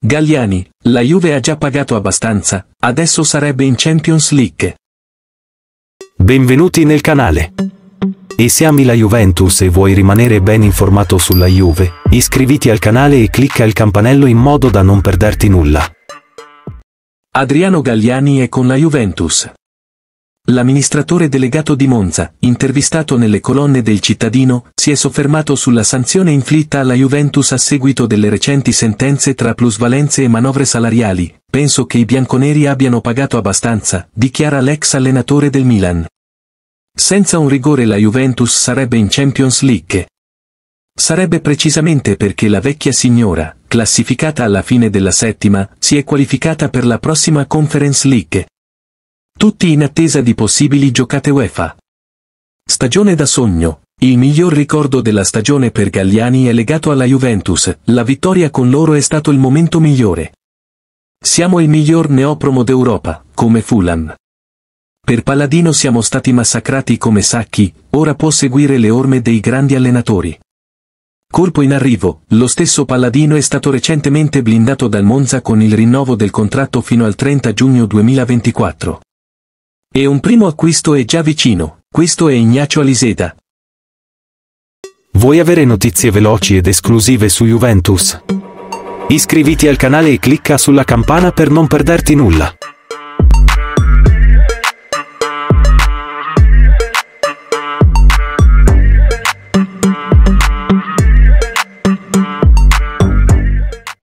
Galliani, la Juve ha già pagato abbastanza, adesso sarebbe in Champions League. Benvenuti nel canale. E se ami la Juventus e vuoi rimanere ben informato sulla Juve, iscriviti al canale e clicca il campanello in modo da non perderti nulla. Adriano Galliani è con la Juventus. L'amministratore delegato di Monza, intervistato nelle colonne del cittadino, si è soffermato sulla sanzione inflitta alla Juventus a seguito delle recenti sentenze tra plusvalenze e manovre salariali. Penso che i bianconeri abbiano pagato abbastanza, dichiara l'ex allenatore del Milan. Senza un rigore la Juventus sarebbe in Champions League. Sarebbe precisamente perché la vecchia signora, classificata alla fine della settima, si è qualificata per la prossima Conference League, tutti in attesa di possibili giocate UEFA. Stagione da sogno. Il miglior ricordo della stagione per Galliani è legato alla Juventus, la vittoria con loro è stato il momento migliore. Siamo il miglior neopromo d'Europa, come Fulham. Per Paladino siamo stati massacrati come sacchi, ora può seguire le orme dei grandi allenatori. Colpo in arrivo, lo stesso Paladino è stato recentemente blindato dal Monza con il rinnovo del contratto fino al 30 giugno 2024. E un primo acquisto è già vicino. Questo è Ignacio Aliseda. Vuoi avere notizie veloci ed esclusive su Juventus? Iscriviti al canale e clicca sulla campana per non perderti nulla.